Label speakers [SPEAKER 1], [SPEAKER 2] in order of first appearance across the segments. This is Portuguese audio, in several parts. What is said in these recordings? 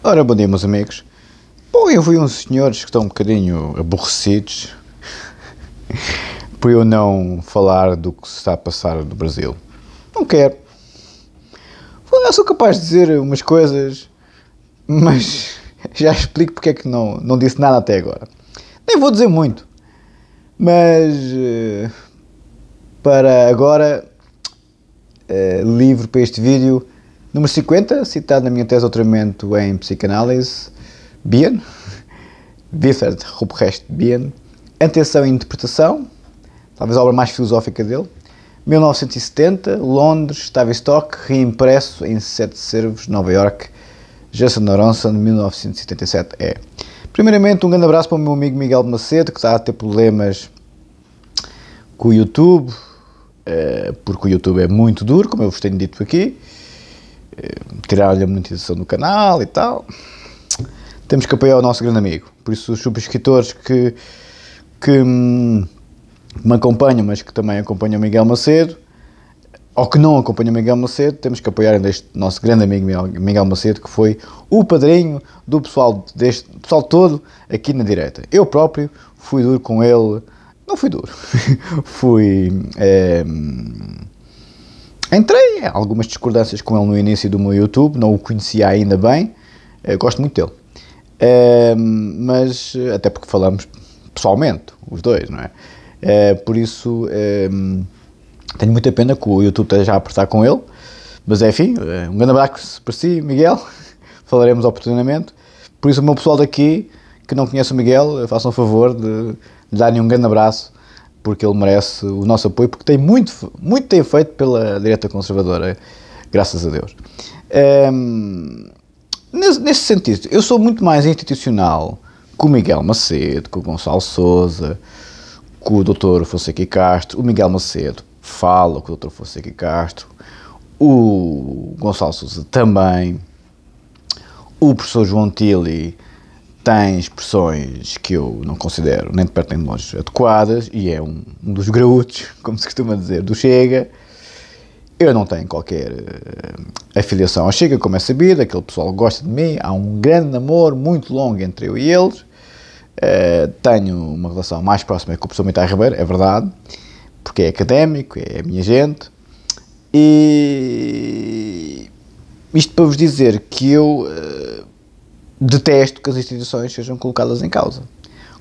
[SPEAKER 1] Ora, bom dia, meus amigos. Bom, eu vi uns senhores que estão um bocadinho aborrecidos por eu não falar do que se está a passar no Brasil. Não quero. Eu sou capaz de dizer umas coisas, mas já explico porque é que não, não disse nada até agora. Nem vou dizer muito, mas eh, para agora, eh, livre para este vídeo Número 50, citado na minha tese de doutoramento em psicanálise, Bien, Wiffert Ruprecht Bien, Atenção e Interpretação, talvez a obra mais filosófica dele, 1970, Londres, Tavistock, reimpresso em Sete servos Nova York, Jason Aronson, 1977 é. Primeiramente, um grande abraço para o meu amigo Miguel Macedo, que está a ter problemas com o YouTube, eh, porque o YouTube é muito duro, como eu vos tenho dito aqui tirar lhe a monetização do canal e tal. Temos que apoiar o nosso grande amigo. Por isso, os subscritores que, que hum, me acompanham, mas que também acompanham o Miguel Macedo, ou que não acompanham o Miguel Macedo, temos que apoiar este nosso grande amigo Miguel Macedo, que foi o padrinho do pessoal, deste, pessoal todo aqui na direita. Eu próprio fui duro com ele. Não fui duro. fui. É, Entrei, algumas discordâncias com ele no início do meu YouTube, não o conhecia ainda bem, eh, gosto muito dele. Ehm, mas, eh, até porque falamos pessoalmente, os dois, não é? Uh, por isso, ehm, tenho muita pena que o YouTube esteja a apertar com ele, mas é enfim, um grande abraço para si, Miguel, falaremos oportunamente. Por isso, o meu pessoal daqui, que não conhece o Miguel, façam um favor de lhe um grande abraço porque ele merece o nosso apoio, porque tem muito, muito tem feito pela direita conservadora, graças a Deus. Um, ehm, nesse, sentido, eu sou muito mais institucional com o Miguel Macedo, com o Gonçalo Souza, com o Dr. Fonseca Castro. O Miguel Macedo fala com o Dr. Fonseca Castro, o Gonçalo Souza também, o professor João Tilly tem expressões que eu não considero nem de perto nem de longe adequadas e é um, um dos graúdos, como se costuma dizer, do Chega. Eu não tenho qualquer uh, afiliação ao Chega, como é sabido, aquele pessoal gosta de mim, há um grande amor muito longo entre eu e eles. Uh, tenho uma relação mais próxima com o professor Mitai Ribeiro, é verdade, porque é académico, é a minha gente. E isto para vos dizer que eu. Uh, detesto que as instituições sejam colocadas em causa.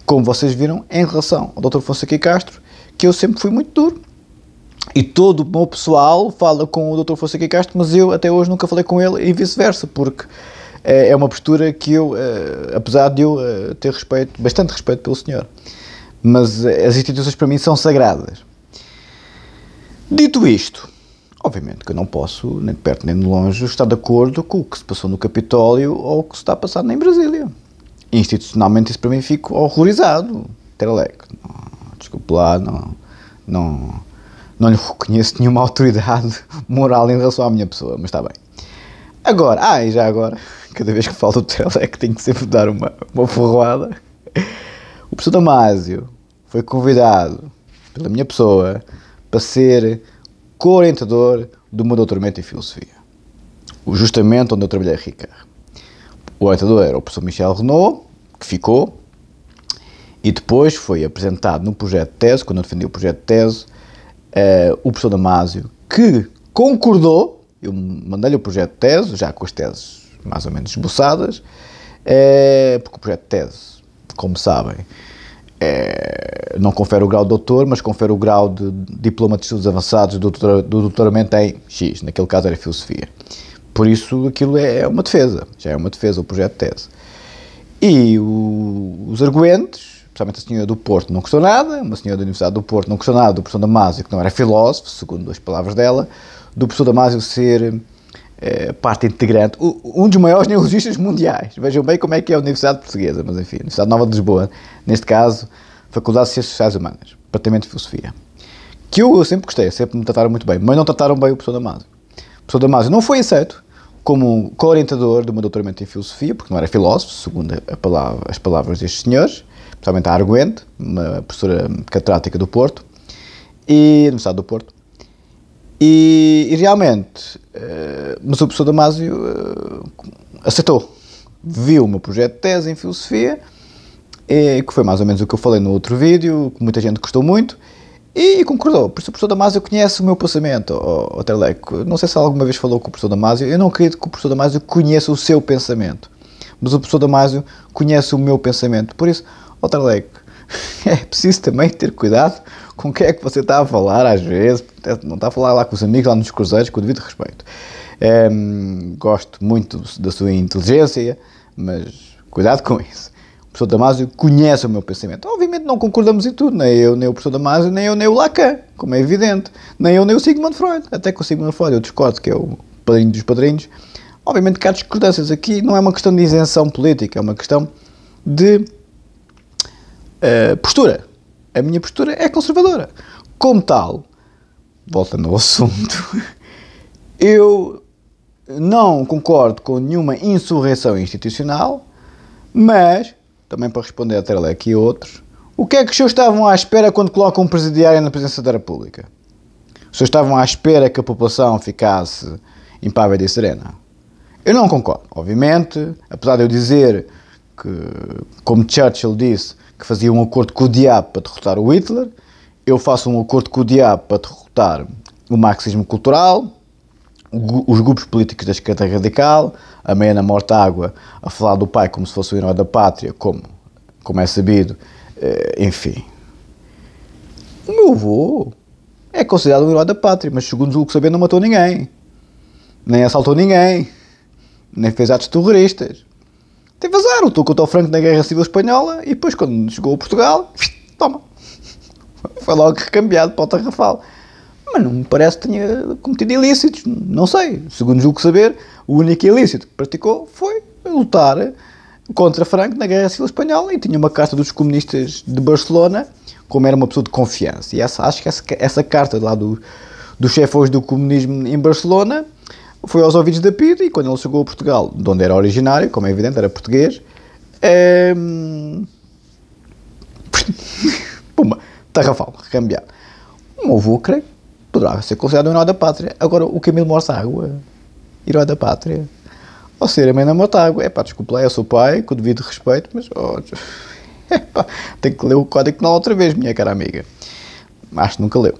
[SPEAKER 1] Como vocês viram em relação ao Dr. Fonseca Castro, que eu sempre fui muito duro. E todo o meu pessoal fala com o Dr. Fonseca Castro, mas eu até hoje nunca falei com ele e vice-versa, porque eh, é uma postura que eu, eh, apesar de eu eh, ter respeito, bastante respeito pelo senhor, mas as instituições para mim são sagradas. Dito isto, obviamente, que eu não posso, nem de perto nem de longe, estar de acordo com o que se passou no Capitólio ou o que se está a passar em Brasília. Institucionalmente, isso para mim fico horrorizado. Tereleque. Desculpe lá, não, não, não lhe reconheço nenhuma autoridade moral em relação à minha pessoa, mas está bem. Agora, ah, e já agora, cada vez que falo do Telec tenho que sempre dar uma, uma forroada. O professor Damásio foi convidado pela minha pessoa para ser co-orientador do meu doutoramento em Filosofia, justamente onde eu trabalhei a Ricard. O orientador era o professor Michel Renault, que ficou, e depois foi apresentado no projeto de tese, quando eu defendi o projeto de tese, uh, o professor Damasio, que concordou, eu mandei-lhe o projeto de tese, já com as teses mais ou menos esboçadas, uh, porque o projeto de tese, como sabem, é, não confere o grau de doutor, mas confere o grau de diploma de estudos avançados do, doutor, do doutoramento em X, naquele caso era filosofia. Por isso aquilo é, é uma defesa, já é uma defesa o projeto de tese. E o, os arguentes, especialmente a senhora do Porto não gostou nada, uma senhora da Universidade do Porto não gostou nada do professor Damásio, que não era filósofo, segundo as palavras dela, do professor Damásio ser é, parte integrante, um dos maiores neurologistas mundiais. Vejam bem como é que é a Universidade Portuguesa, mas enfim, Universidade Nova de Lisboa, neste caso, Faculdade de Ciências Sociais Humanas, Departamento de Filosofia. Que eu, eu sempre gostei, sempre me trataram muito bem, mas não trataram bem o professor Damasio. O professor Damasio não foi aceito como co-orientador do meu doutoramento em Filosofia, porque não era filósofo, segundo palavra, as palavras destes senhores, principalmente a Arguente, uma professora catedrática do Porto, e da Universidade do Porto. E, e realmente, uh, mas o professor Damasio uh, eh, aceitou. Viu o meu projeto de tese em filosofia, e, que foi mais ou menos o que eu falei no outro vídeo, que muita gente gostou muito, e concordou. Por isso, o professor Damasio conhece o meu pensamento, o, o Não sei se alguma vez falou com o professor Damasio, eu não acredito que o professor Damasio conheça o seu pensamento, mas o professor Damasio conhece o meu pensamento. Por isso, o Teleco, é preciso também ter cuidado com quem é que você está a falar às vezes, é, não está a falar lá com os amigos, lá nos cruzeiros, com o devido respeito. É, gosto muito da sua inteligência, mas cuidado com isso. O professor Damasio conhece o meu pensamento. Obviamente não concordamos em tudo, nem eu, nem o professor Damasio, nem eu, nem o Lacan, como é evidente. Nem eu, nem o Sigmund Freud. Até com o Sigmund Freud eu discordo, que é o padrinho dos padrinhos. Obviamente que há discordâncias aqui, não é uma questão de isenção política, é uma questão de uh, postura. A minha postura é conservadora. Como tal, voltando ao assunto, eu não concordo com nenhuma insurreição institucional, mas, também para responder a Terlec e outros, o que é que os senhores estavam à espera quando colocam um presidiário na presença da República? Os senhores estavam à espera que a população ficasse impávida e serena? Eu não concordo, obviamente, apesar de eu dizer que, como Churchill disse, que fazia um acordo com o diabo para derrotar o Hitler, eu faço um acordo com o diabo para derrotar o marxismo cultural, os grupos políticos da esquerda radical, a meia na morta-água, a falar do pai como se fosse o herói da pátria, como, como é sabido, eh, enfim. O meu avô é considerado um herói da pátria, mas segundo o que sabia não matou ninguém, nem assaltou ninguém, nem fez atos terroristas. Teve azar, lutou contra o Franco na Guerra Civil Espanhola e depois, quando chegou a Portugal, toma. Foi logo recambiado para o Tarrafal. Mas não me parece que tenha cometido ilícitos, não sei. Segundo julgo saber, o único ilícito que praticou foi lutar contra Franco na Guerra Civil Espanhola e tinha uma carta dos comunistas de Barcelona, como era uma pessoa de confiança. E essa, acho que essa, essa carta lá do, dos chefões do comunismo em Barcelona foi aos ouvidos da PIDE e quando ele chegou a Portugal, de onde era originário, como é evidente, era português. Um... Ehm, Pumba, tarrafal, recambiado. Um ovo poderá ser considerado um herói da pátria. Agora, o Camilo Água, herói da pátria. Ou ser a mãe da Mortágua. É pá, desculpa lá, é seu pai, com o devido respeito, mas. Oh, epá, tenho que ler o código penal outra vez, minha cara amiga. Acho que nunca leu.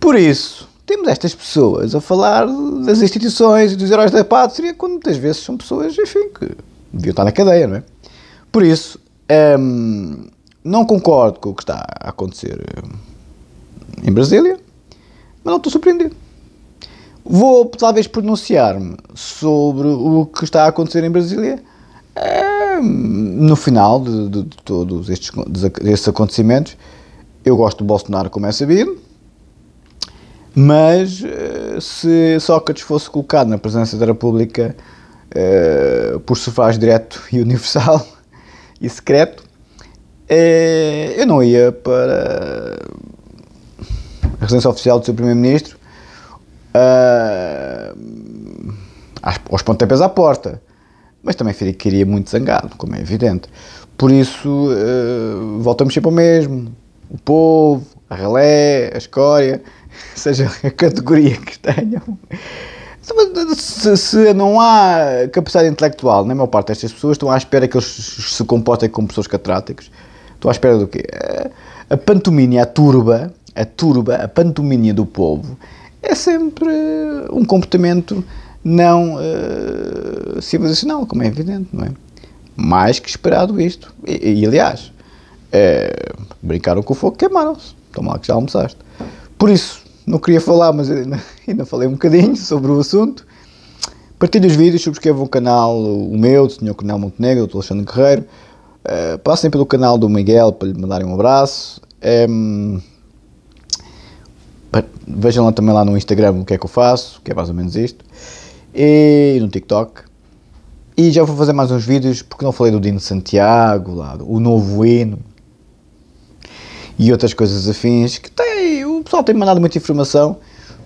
[SPEAKER 1] Por isso, temos estas pessoas a falar das instituições e dos heróis da pátria, quando muitas vezes são pessoas, enfim, que deviam estar na cadeia, não é? Por isso, hum, não concordo com o que está a acontecer hum, em Brasília, mas não estou surpreendido. Vou talvez pronunciar-me sobre o que está a acontecer em Brasília hum, no final de, de, de todos estes, acontecimentos. Eu gosto do Bolsonaro, como é sabido mas eh, se Sócrates fosse colocado na presença da República uh, por sufrágio direto e universal e secreto, uh, eu não ia para a residência oficial do seu Primeiro-Ministro uh, aos pontapés à porta. Mas também ficaria muito zangado, como é evidente. Por isso, voltamos sempre ao mesmo. O povo, a relé, a escória seja a categoria que tenham. Então, se, se, não há capacidade intelectual, na maior parte destas pessoas, estão à espera que eles se comportem como pessoas catráticas. Estão à espera do quê? A, pantomínia, a turba, a turba, a pantomínia do povo é sempre um comportamento não uh, civilizacional, como é evidente, não é? Mais que esperado isto. E, e aliás, eh, brincaram com o fogo, queimaram-se. Estão lá que já almoçaste. Por isso, não queria falar, mas ainda falei um bocadinho sobre o assunto. Partilhe os vídeos, subscrevam o canal, o meu, do Senhor Coronel Montenegro, do Alexandre Guerreiro. Uh, passem pelo canal do Miguel para lhe mandarem um abraço. Um, vejam lá também lá no Instagram o que é que eu faço, que é mais ou menos isto. E no TikTok. E já vou fazer mais uns vídeos, porque não falei do Dino Santiago, lá, o novo hino e outras coisas afins, que tem, o pessoal tem mandado muita informação,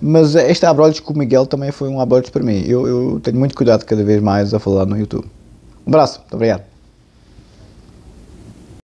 [SPEAKER 1] mas este abrolhos com o Miguel também foi um abrolhos para mim. Eu, eu tenho muito cuidado cada vez mais a falar no YouTube. Um abraço, muito obrigado.